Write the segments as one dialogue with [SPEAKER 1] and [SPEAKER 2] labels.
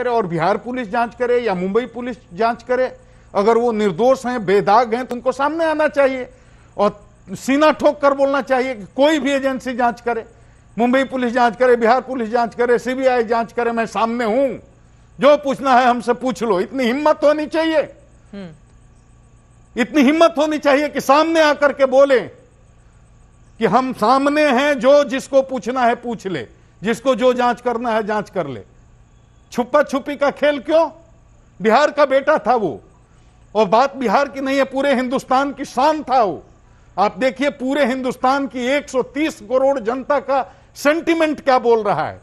[SPEAKER 1] करे और बिहार पुलिस जांच करे या मुंबई पुलिस जांच करे अगर वो निर्दोष हैं बेदाग हैं तो उनको सामने आना चाहिए और सीना ठोक कर बोलना चाहिए कि कोई भी एजेंसी जांच करे मुंबई पुलिस जांच करे बिहार पुलिस जांच करे सीबीआई जांच करे मैं सामने हूं जो पूछना है हमसे पूछ लो इतनी हिम्मत होनी चाहिए हम्म। इतनी हिम्मत होनी चाहिए कि सामने आकर के बोले कि हम सामने हैं जो जिसको पूछना है पूछ ले जिसको जो जांच करना है जांच कर ले छुपा छुपी का खेल क्यों बिहार का बेटा था वो और बात बिहार की नहीं है पूरे हिंदुस्तान की शान था वो आप देखिए पूरे हिंदुस्तान की 130 करोड़ जनता का सेंटिमेंट क्या बोल रहा है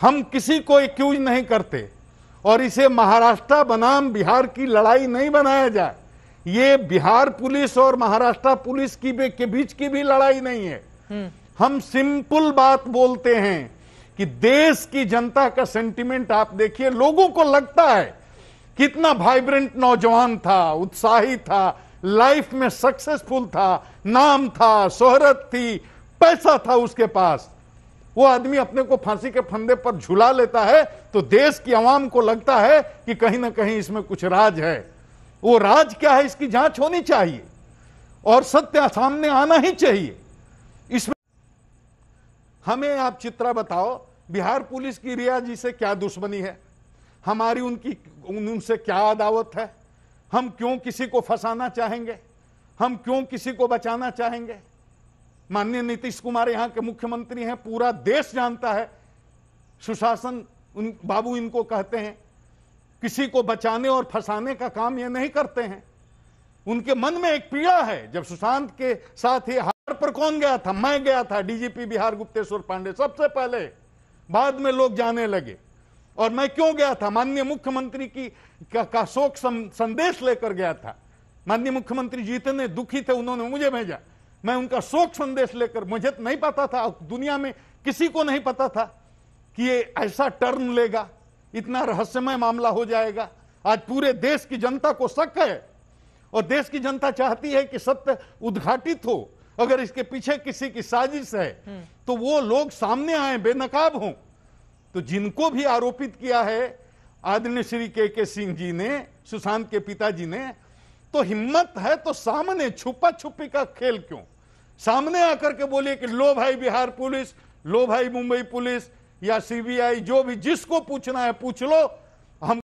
[SPEAKER 1] हम किसी को एक्यूज नहीं करते और इसे महाराष्ट्र बनाम बिहार की लड़ाई नहीं बनाया जाए ये बिहार पुलिस और महाराष्ट्र पुलिस की के बीच की भी लड़ाई नहीं है हम्म। हम सिंपल बात बोलते हैं कि देश की जनता का सेंटिमेंट आप देखिए लोगों को लगता है कितना वाइब्रेंट नौजवान था उत्साही था लाइफ में सक्सेसफुल था नाम था शोहरत थी पैसा था उसके पास वो आदमी अपने को फांसी के फंदे पर झुला लेता है तो देश की आवाम को लगता है कि कहीं ना कहीं इसमें कुछ राज है वो राज क्या है इसकी जांच होनी चाहिए और सत्य सामने आना ही चाहिए इसमें हमें आप चित्रा बताओ बिहार पुलिस की रिया जी से क्या दुश्मनी है हमारी उनकी उन, उनसे क्या अदावत है हम क्यों किसी को फंसाना चाहेंगे हम क्यों किसी को बचाना चाहेंगे माननीय नीतीश कुमार यहां के मुख्यमंत्री हैं पूरा देश जानता है सुशासन उन बाबू इनको कहते हैं किसी को बचाने और फंसाने का काम ये नहीं करते हैं उनके मन में एक पीड़ा है जब सुशांत के साथ ही हार पर कौन गया था मैं गया था डीजीपी बिहार गुप्तेश्वर पांडे सबसे पहले बाद में लोग जाने लगे और मैं क्यों गया था माननीय मुख्यमंत्री की का, का शोक संदेश लेकर गया था माननीय मुख्यमंत्री जितने दुखी थे उन्होंने मुझे भेजा मैं उनका शोक संदेश लेकर मुझे तो नहीं पता था दुनिया में किसी को नहीं पता था कि ये ऐसा टर्न लेगा इतना रहस्यमय मामला हो जाएगा आज पूरे देश की जनता को शक है और देश की जनता चाहती है कि सत्य उद्घाटित हो अगर इसके पीछे किसी की साजिश है तो वो लोग सामने आए बेनकाब हों तो जिनको भी आरोपित किया है आदरणीय श्री के के सिंह जी ने सुशांत के पिताजी ने तो हिम्मत है तो सामने छुपा छुपी का खेल क्यों सामने आकर के बोलिए कि लो भाई बिहार पुलिस लो भाई मुंबई पुलिस या सीबीआई जो भी जिसको पूछना है पूछ लो